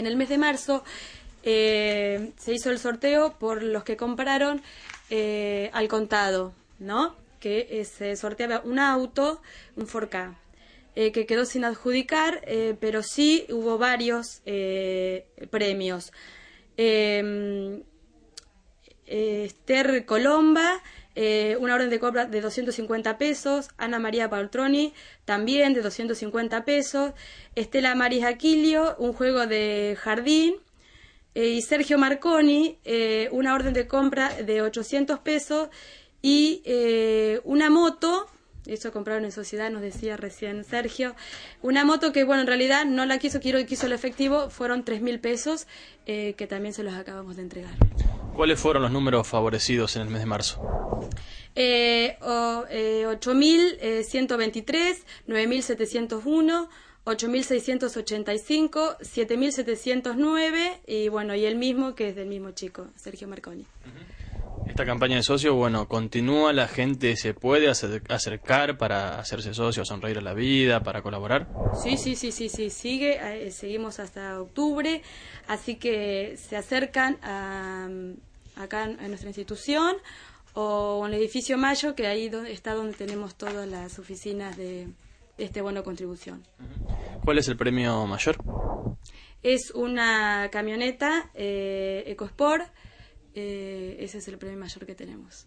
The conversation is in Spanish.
en el mes de marzo eh, se hizo el sorteo por los que compraron eh, al contado, ¿no? Que eh, se sorteaba un auto, un 4 que quedó sin adjudicar, pero sí hubo varios premios. Em, Esther Colomba eh, una orden de compra de 250 pesos, Ana María Paltroni también de 250 pesos, Estela Maris Aquilio, un juego de jardín, eh, y Sergio Marconi, eh, una orden de compra de 800 pesos y una moto. Eso compraron en sociedad, nos decía recién Sergio. Una moto que, bueno, en realidad no la quiso, quiero quiso el efectivo, fueron 3.000 mil pesos, que también se los acabamos de entregar. ¿Cuáles fueron los números favorecidos en el mes de marzo? 8.123, 9.701. 8.685, 7.709 y bueno, y el mismo que es del mismo chico, Sergio Marconi. Esta campaña de socios, bueno, continúa, la gente se puede acercar para hacerse socio, sonreír a la vida, para colaborar. Sí, sí, sí, sí, sí, sigue, eh, seguimos hasta octubre, así que se acercan a, acá en, nuestra institución o en el edificio Mayo, que ahí está donde tenemos todas las oficinas de este bono contribución. ¿Cuál es el premio mayor? Es una camioneta eh, EcoSport, eh, ese es el premio mayor que tenemos.